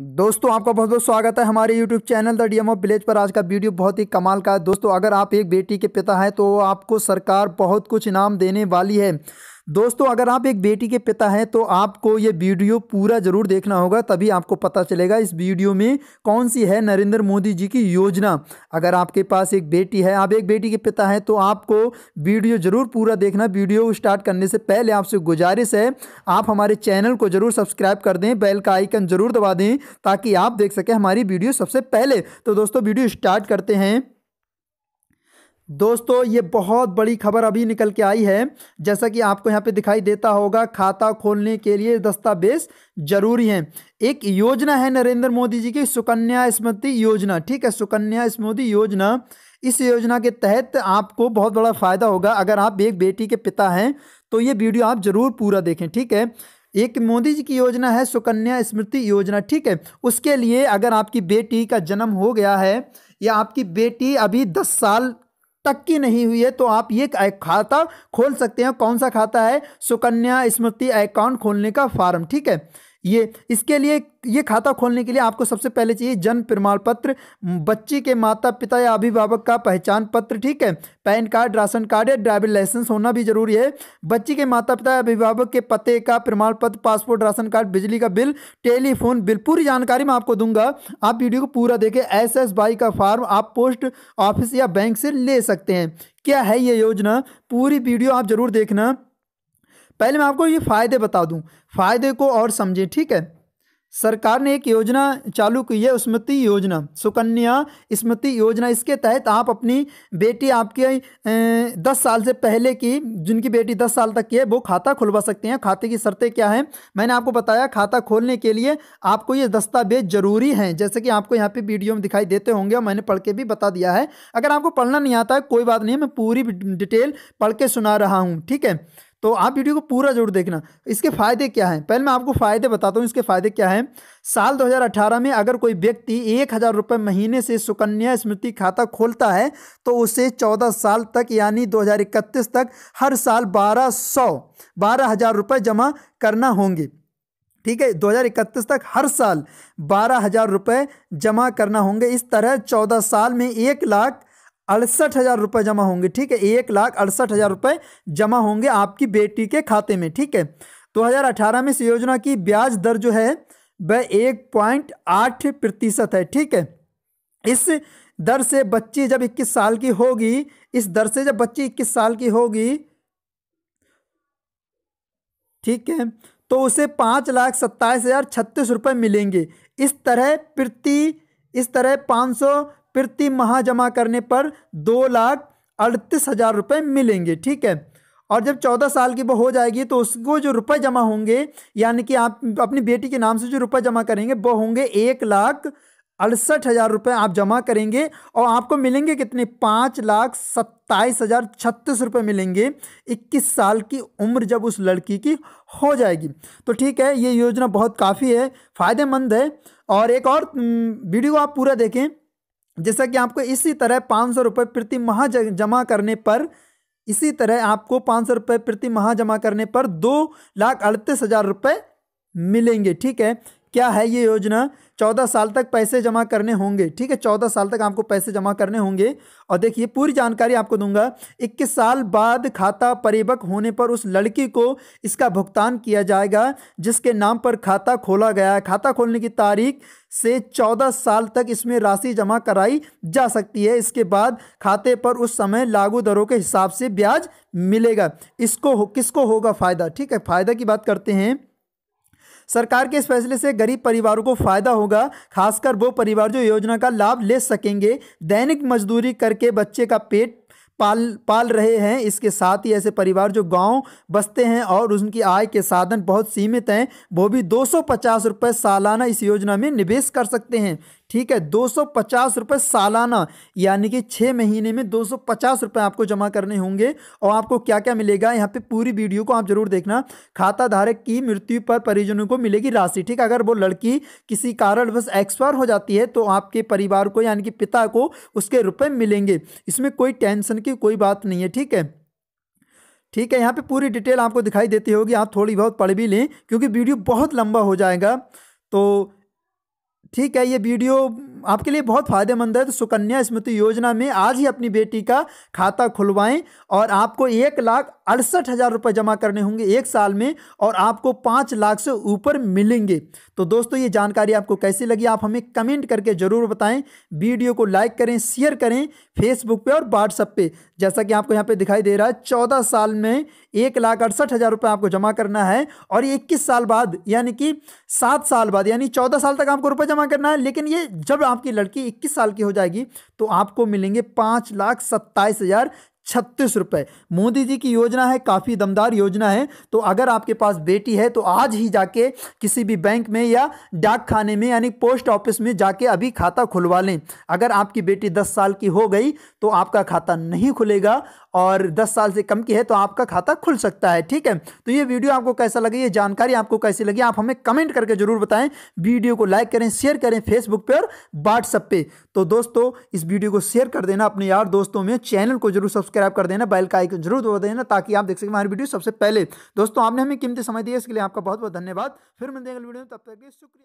दोस्तों आपका बहुत बहुत स्वागत है हमारे YouTube channel the DM of village पर आज का वीडियो बहुत ही कमाल का है दोस्तों अगर आप एक बेटी के पिता हैं तो आपको सरकार बहुत कुछ इनाम देने वाली है दोस्तों अगर आप एक बेटी के पिता हैं तो आपको ये वीडियो पूरा ज़रूर देखना होगा तभी आपको पता चलेगा इस वीडियो में कौन सी है नरेंद्र मोदी जी की योजना अगर आपके पास एक बेटी है आप एक बेटी के पिता हैं तो आपको वीडियो ज़रूर पूरा देखना वीडियो स्टार्ट करने से पहले आपसे गुजारिश है आप हमारे चैनल को ज़रूर सब्सक्राइब कर दें बैल का आइकन ज़रूर दबा दें ताकि आप देख सकें हमारी वीडियो सबसे पहले तो दोस्तों वीडियो स्टार्ट करते हैं दोस्तों ये बहुत बड़ी खबर अभी निकल के आई है जैसा कि आपको यहाँ पे दिखाई देता होगा खाता खोलने के लिए दस्तावेज जरूरी हैं एक योजना है नरेंद्र मोदी जी की सुकन्या स्मृति योजना ठीक है सुकन्या स्मृति योजना इस योजना के तहत आपको बहुत बड़ा फ़ायदा होगा अगर आप एक बेटी के पिता हैं तो ये वीडियो आप ज़रूर पूरा देखें ठीक है एक मोदी जी की योजना है सुकन्या स्मृति योजना ठीक है उसके लिए अगर आपकी बेटी का जन्म हो गया है या आपकी बेटी अभी दस साल तक की नहीं हुई है तो आप ये खाता खोल सकते हैं कौन सा खाता है सुकन्या स्मृति अकाउंट खोलने का फार्म ठीक है ये इसके लिए ये खाता खोलने के लिए आपको सबसे पहले चाहिए जन्म प्रमाण पत्र बच्ची के माता पिता या अभिभावक का पहचान पत्र ठीक है पैन कार्ड राशन कार्ड या ड्राइविंग लाइसेंस होना भी जरूरी है बच्ची के माता पिता या अभिभावक के पते का प्रमाण पत्र पासपोर्ट राशन कार्ड बिजली का बिल टेलीफोन बिल पूरी जानकारी मैं आपको दूंगा आप वीडियो को पूरा देखें एस एस बाई का फार्म आप पोस्ट ऑफिस या बैंक से ले सकते हैं क्या है ये योजना पूरी वीडियो आप जरूर देखना पहले मैं आपको ये फ़ायदे बता दूँ फ़ायदे को और समझें ठीक है सरकार ने एक योजना चालू की है स्मृति योजना सुकन्या स्मृति योजना इसके तहत आप अपनी बेटी आपके दस साल से पहले की जिनकी बेटी दस साल तक की है वो खाता खुलवा सकते हैं खाते की शर्तें क्या हैं मैंने आपको बताया खाता खोलने के लिए आपको ये दस्तावेज ज़रूरी हैं जैसे कि आपको यहाँ पे वीडियो में दिखाई देते होंगे और मैंने पढ़ के भी बता दिया है अगर आपको पढ़ना नहीं आता है कोई बात नहीं मैं पूरी डिटेल पढ़ के सुना रहा हूँ ठीक है तो आप वीडियो को पूरा जरूर देखना इसके फ़ायदे क्या हैं पहले मैं आपको फ़ायदे बताता हूँ इसके फ़ायदे क्या हैं साल 2018 में अगर कोई व्यक्ति एक हज़ार रुपये महीने से सुकन्या स्मृति खाता खोलता है तो उसे 14 साल तक यानी 2031 तक हर साल बारह सौ बारह हज़ार रुपये जमा करना होंगे ठीक है 2031 तक हर साल बारह हज़ार रुपये जमा करना होंगे इस तरह चौदह साल में एक लाख अड़सठ हज़ार रुपये जमा होंगे ठीक है एक लाख अड़सठ हज़ार रुपये जमा होंगे आपकी बेटी के खाते में ठीक है दो हज़ार अठारह में इस योजना की ब्याज दर जो है वह एक पॉइंट आठ प्रतिशत है ठीक है इस दर से बच्ची जब इक्कीस साल की होगी इस दर से जब बच्ची इक्कीस साल की होगी ठीक है तो उसे पाँच लाख सत्ताईस हज़ार छत्तीस रुपये मिलेंगे इस तरह प्रति इस तरह पाँच सौ प्रति माह जमा करने पर दो लाख अड़तीस हज़ार रुपये मिलेंगे ठीक है और जब चौदह साल की वो हो जाएगी तो उसको जो रुपए जमा होंगे यानी कि आप अपनी बेटी के नाम से जो रुपए जमा करेंगे वो होंगे एक लाख अड़सठ हज़ार रुपये आप जमा करेंगे और आपको मिलेंगे कितने पाँच लाख सत्ताईस हज़ार छत्तीस रुपये मिलेंगे इक्कीस साल की उम्र जब उस लड़की की हो जाएगी तो ठीक है ये योजना बहुत काफ़ी है फ़ायदेमंद है और एक और वीडियो आप पूरा देखें जैसा कि आपको इसी तरह पाँच सौ रुपये प्रति माह जमा करने पर इसी तरह आपको पाँच सौ रुपये प्रति माह जमा करने पर दो लाख अड़तीस हज़ार रुपये मिलेंगे ठीक है क्या है ये योजना चौदह साल तक पैसे जमा करने होंगे ठीक है चौदह साल तक आपको पैसे जमा करने होंगे और देखिए पूरी जानकारी आपको दूंगा इक्कीस साल बाद खाता परिवक होने पर उस लड़की को इसका भुगतान किया जाएगा जिसके नाम पर खाता खोला गया है खाता खोलने की तारीख से चौदह साल तक इसमें राशि जमा कराई जा सकती है इसके बाद खाते पर उस समय लागू दरों के हिसाब से ब्याज मिलेगा इसको किसको होगा फ़ायदा ठीक है फ़ायदा की बात करते हैं सरकार के इस फैसले से गरीब परिवारों को फायदा होगा खासकर वो परिवार जो योजना का लाभ ले सकेंगे दैनिक मजदूरी करके बच्चे का पेट पाल पाल रहे हैं इसके साथ ही ऐसे परिवार जो गांव बसते हैं और उनकी आय के साधन बहुत सीमित हैं वो भी दो सौ सालाना इस योजना में निवेश कर सकते हैं ठीक है दो सौ पचास रुपये सालाना यानी कि छः महीने में दो सौ पचास रुपये आपको जमा करने होंगे और आपको क्या क्या मिलेगा यहाँ पे पूरी वीडियो को आप जरूर देखना खाता धारक की मृत्यु पर परिजनों को मिलेगी राशि ठीक है अगर वो लड़की किसी कारणवश एक्सपायर हो जाती है तो आपके परिवार को यानी कि पिता को उसके रुपये मिलेंगे इसमें कोई टेंशन की कोई बात नहीं है ठीक है ठीक है यहाँ पे पूरी डिटेल आपको दिखाई देती होगी आप थोड़ी बहुत पढ़ भी लें क्योंकि वीडियो बहुत लंबा हो जाएगा तो ठीक है ये वीडियो आपके लिए बहुत फ़ायदेमंद है तो सुकन्या स्मृति योजना में आज ही अपनी बेटी का खाता खुलवाएं और आपको एक लाख अड़सठ हज़ार रुपये जमा करने होंगे एक साल में और आपको पाँच लाख से ऊपर मिलेंगे तो दोस्तों ये जानकारी आपको कैसी लगी आप हमें कमेंट करके ज़रूर बताएं वीडियो को लाइक करें शेयर करें फेसबुक पे और व्हाट्सअप पे जैसा कि आपको यहाँ पे दिखाई दे रहा है चौदह साल में एक लाख अड़सठ हज़ार रुपये आपको जमा करना है और ये इक्कीस साल बाद यानी कि सात साल बाद यानी चौदह साल तक आपको रुपये जमा करना है लेकिन ये जब आपकी लड़की इक्कीस साल की हो जाएगी तो आपको मिलेंगे पाँच लाख सत्ताईस हज़ार छत्तीस रुपए मोदी जी की योजना है काफ़ी दमदार योजना है तो अगर आपके पास बेटी है तो आज ही जाके किसी भी बैंक में या डाक खाने में यानी पोस्ट ऑफिस में जाके अभी खाता खुलवा लें अगर आपकी बेटी दस साल की हो गई तो आपका खाता नहीं खुलेगा और दस साल से कम की है तो आपका खाता खुल सकता है ठीक है तो ये वीडियो आपको कैसा लगे ये जानकारी आपको कैसी लगी आप हमें कमेंट करके ज़रूर बताएं वीडियो को लाइक करें शेयर करें फेसबुक पर और व्हाट्सएप पे तो दोस्तों इस वीडियो को शेयर कर देना अपने यार दोस्तों में चैनल को जरूर सब्सक्राइब सब्सक्राइब कर देना बेल का आइकन जरूर दबा देना ताकि आप देख सकें हमारी वीडियो सबसे पहले दोस्तों आपने हमें कीमती समय दिया इसके लिए आपका बहुत बहुत धन्यवाद फिर मिलते हैं अगले वीडियो में तब तक के शुक्रिया